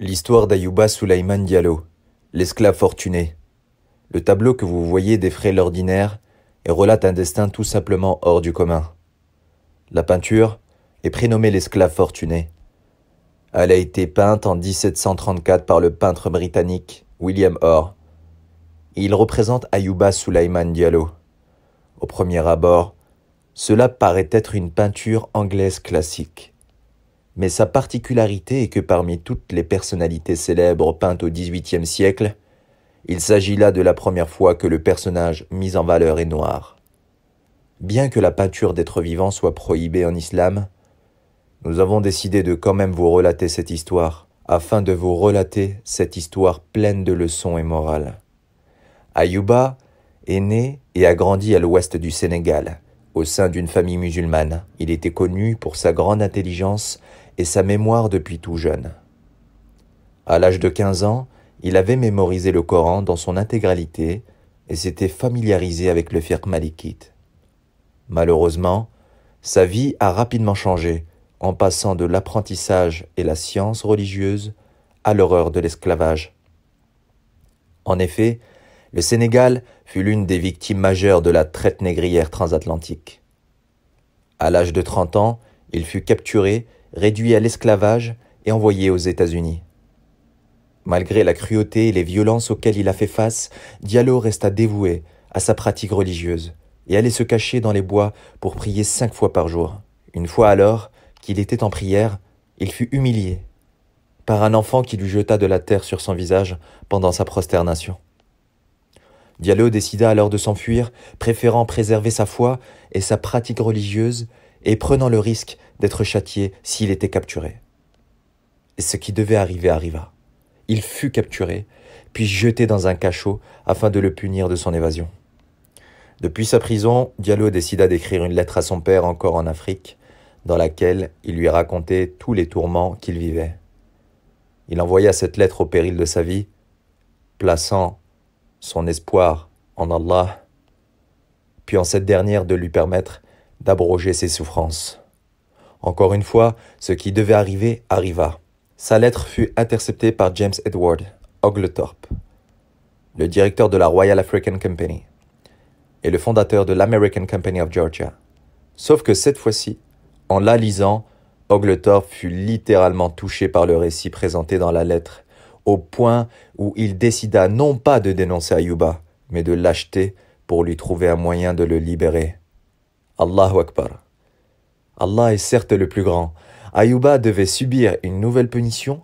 L'histoire d'Ayouba Sulaiman Diallo, l'esclave fortuné. Le tableau que vous voyez défrait l'ordinaire et relate un destin tout simplement hors du commun. La peinture est prénommée l'esclave fortuné. Elle a été peinte en 1734 par le peintre britannique William Orr. Il représente Ayuba Sulaiman Diallo. Au premier abord, cela paraît être une peinture anglaise classique mais sa particularité est que parmi toutes les personnalités célèbres peintes au XVIIIe siècle, il s'agit là de la première fois que le personnage mis en valeur est noir. Bien que la peinture d'êtres vivants soit prohibée en islam, nous avons décidé de quand même vous relater cette histoire, afin de vous relater cette histoire pleine de leçons et morales. Ayuba est né et a grandi à l'ouest du Sénégal. Au sein d'une famille musulmane, il était connu pour sa grande intelligence et sa mémoire depuis tout jeune. À l'âge de 15 ans, il avait mémorisé le Coran dans son intégralité et s'était familiarisé avec le fiqh malikite. Malheureusement, sa vie a rapidement changé en passant de l'apprentissage et la science religieuse à l'horreur de l'esclavage. En effet, le Sénégal fut l'une des victimes majeures de la traite négrière transatlantique. À l'âge de 30 ans, il fut capturé réduit à l'esclavage et envoyé aux États-Unis. Malgré la cruauté et les violences auxquelles il a fait face, Diallo resta dévoué à sa pratique religieuse et allait se cacher dans les bois pour prier cinq fois par jour. Une fois alors qu'il était en prière, il fut humilié par un enfant qui lui jeta de la terre sur son visage pendant sa prosternation. Diallo décida alors de s'enfuir, préférant préserver sa foi et sa pratique religieuse et prenant le risque d'être châtié s'il était capturé. Et ce qui devait arriver arriva. Il fut capturé, puis jeté dans un cachot afin de le punir de son évasion. Depuis sa prison, Diallo décida d'écrire une lettre à son père encore en Afrique, dans laquelle il lui racontait tous les tourments qu'il vivait. Il envoya cette lettre au péril de sa vie, plaçant son espoir en Allah, puis en cette dernière de lui permettre d'abroger ses souffrances. Encore une fois, ce qui devait arriver arriva. Sa lettre fut interceptée par James Edward Oglethorpe, le directeur de la Royal African Company et le fondateur de l'American Company of Georgia. Sauf que cette fois-ci, en la lisant, Oglethorpe fut littéralement touché par le récit présenté dans la lettre, au point où il décida non pas de dénoncer Ayuba, mais de l'acheter pour lui trouver un moyen de le libérer. Allah est certes le plus grand. Ayuba devait subir une nouvelle punition,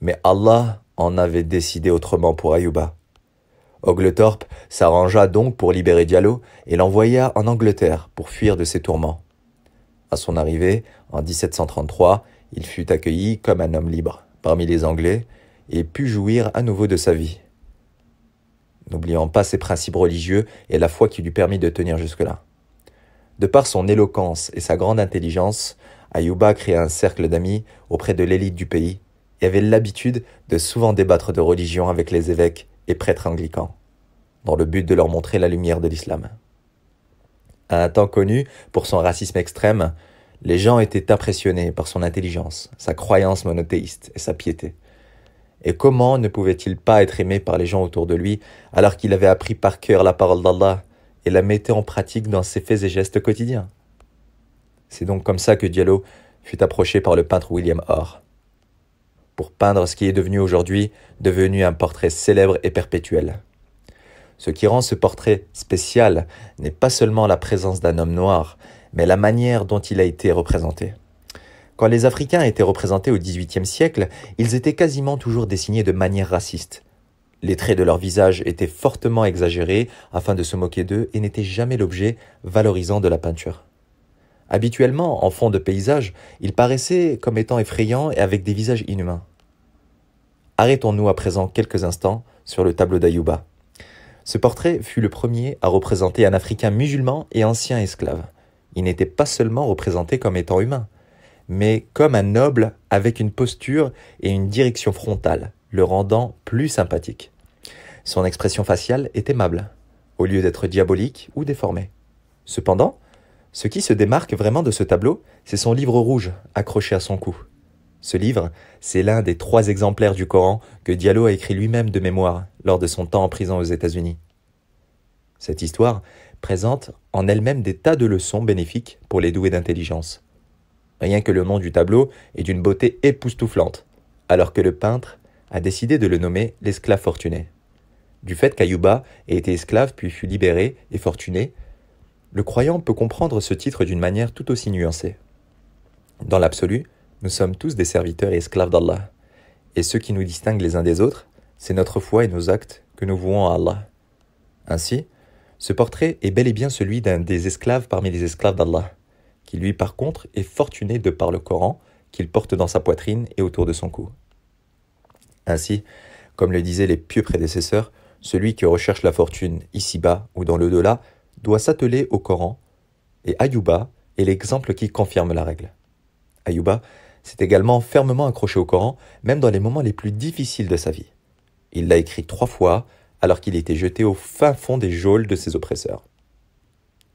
mais Allah en avait décidé autrement pour Ayuba. Oglethorpe s'arrangea donc pour libérer Diallo et l'envoya en Angleterre pour fuir de ses tourments. À son arrivée, en 1733, il fut accueilli comme un homme libre parmi les Anglais et put jouir à nouveau de sa vie. N'oubliant pas ses principes religieux et la foi qui lui permit de tenir jusque-là. De par son éloquence et sa grande intelligence, Ayouba créa un cercle d'amis auprès de l'élite du pays et avait l'habitude de souvent débattre de religion avec les évêques et prêtres anglicans, dans le but de leur montrer la lumière de l'islam. À un temps connu pour son racisme extrême, les gens étaient impressionnés par son intelligence, sa croyance monothéiste et sa piété. Et comment ne pouvait-il pas être aimé par les gens autour de lui alors qu'il avait appris par cœur la parole d'Allah et la mettait en pratique dans ses faits et gestes quotidiens. C'est donc comme ça que Diallo fut approché par le peintre William Orr pour peindre ce qui est devenu aujourd'hui devenu un portrait célèbre et perpétuel. Ce qui rend ce portrait spécial n'est pas seulement la présence d'un homme noir, mais la manière dont il a été représenté. Quand les Africains étaient représentés au XVIIIe siècle, ils étaient quasiment toujours dessinés de manière raciste, les traits de leur visage étaient fortement exagérés afin de se moquer d'eux et n'étaient jamais l'objet valorisant de la peinture. Habituellement, en fond de paysage, ils paraissaient comme étant effrayants et avec des visages inhumains. Arrêtons-nous à présent quelques instants sur le tableau d'Ayuba. Ce portrait fut le premier à représenter un Africain musulman et ancien esclave. Il n'était pas seulement représenté comme étant humain, mais comme un noble avec une posture et une direction frontale, le rendant plus sympathique. Son expression faciale est aimable, au lieu d'être diabolique ou déformée. Cependant, ce qui se démarque vraiment de ce tableau, c'est son livre rouge accroché à son cou. Ce livre, c'est l'un des trois exemplaires du Coran que Diallo a écrit lui-même de mémoire lors de son temps en prison aux États-Unis. Cette histoire présente en elle-même des tas de leçons bénéfiques pour les doués d'intelligence. Rien que le nom du tableau est d'une beauté époustouflante, alors que le peintre a décidé de le nommer l'esclave fortuné. Du fait qu'Ayuba ait été esclave puis fut libéré et fortuné, le croyant peut comprendre ce titre d'une manière tout aussi nuancée. Dans l'absolu, nous sommes tous des serviteurs et esclaves d'Allah. Et ce qui nous distingue les uns des autres, c'est notre foi et nos actes que nous vouons à Allah. Ainsi, ce portrait est bel et bien celui d'un des esclaves parmi les esclaves d'Allah, qui lui par contre est fortuné de par le Coran qu'il porte dans sa poitrine et autour de son cou. Ainsi, comme le disaient les pieux prédécesseurs, celui qui recherche la fortune ici-bas ou dans le delà doit s'atteler au Coran, et Ayuba est l'exemple qui confirme la règle. Ayuba s'est également fermement accroché au Coran, même dans les moments les plus difficiles de sa vie. Il l'a écrit trois fois, alors qu'il était jeté au fin fond des geôles de ses oppresseurs.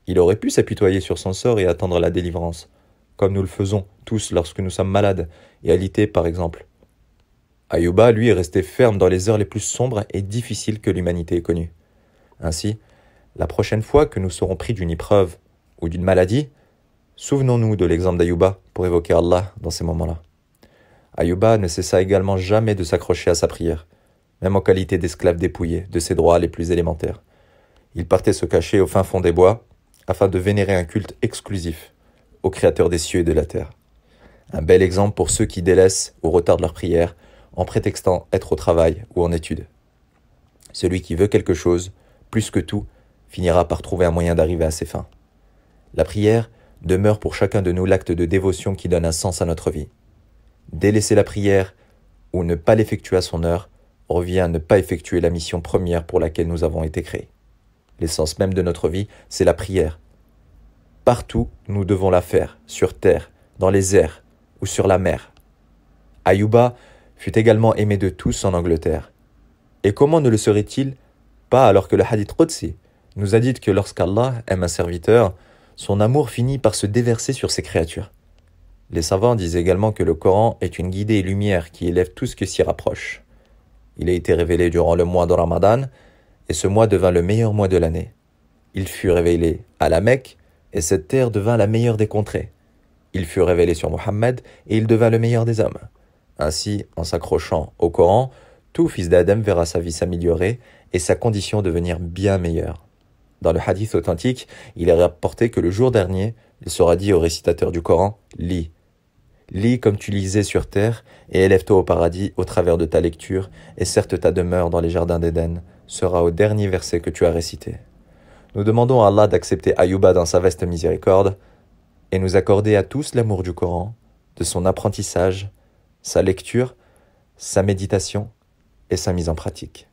Il aurait pu s'apitoyer sur son sort et attendre la délivrance, comme nous le faisons tous lorsque nous sommes malades et alités par exemple. Ayuba, lui, est resté ferme dans les heures les plus sombres et difficiles que l'humanité ait connues. Ainsi, la prochaine fois que nous serons pris d'une épreuve ou d'une maladie, souvenons-nous de l'exemple d'Ayuba pour évoquer Allah dans ces moments-là. Ayuba ne cessa également jamais de s'accrocher à sa prière, même en qualité d'esclave dépouillé de ses droits les plus élémentaires. Il partait se cacher au fin fond des bois afin de vénérer un culte exclusif au Créateur des cieux et de la terre. Un bel exemple pour ceux qui délaissent ou retardent leur prière en prétextant être au travail ou en étude. Celui qui veut quelque chose, plus que tout, finira par trouver un moyen d'arriver à ses fins. La prière demeure pour chacun de nous l'acte de dévotion qui donne un sens à notre vie. Délaisser la prière ou ne pas l'effectuer à son heure revient à ne pas effectuer la mission première pour laquelle nous avons été créés. L'essence même de notre vie, c'est la prière. Partout, nous devons la faire, sur terre, dans les airs ou sur la mer. Ayuba fut également aimé de tous en Angleterre. Et comment ne le serait-il pas alors que le hadith Qudsi nous a dit que lorsqu'Allah aime un serviteur, son amour finit par se déverser sur ses créatures. Les savants disent également que le Coran est une guidée et lumière qui élève tout ce qui s'y rapproche. Il a été révélé durant le mois de Ramadan, et ce mois devint le meilleur mois de l'année. Il fut révélé à la Mecque, et cette terre devint la meilleure des contrées. Il fut révélé sur Mohammed, et il devint le meilleur des hommes. Ainsi, en s'accrochant au Coran, tout fils d'Adam verra sa vie s'améliorer et sa condition devenir bien meilleure. Dans le hadith authentique, il est rapporté que le jour dernier, il sera dit au récitateur du Coran Lis. Lis comme tu lisais sur terre, et élève-toi au paradis au travers de ta lecture, et certes ta demeure dans les jardins d'Éden sera au dernier verset que tu as récité. Nous demandons à Allah d'accepter Ayuba dans sa vaste miséricorde, et nous accorder à tous l'amour du Coran, de son apprentissage sa lecture, sa méditation et sa mise en pratique.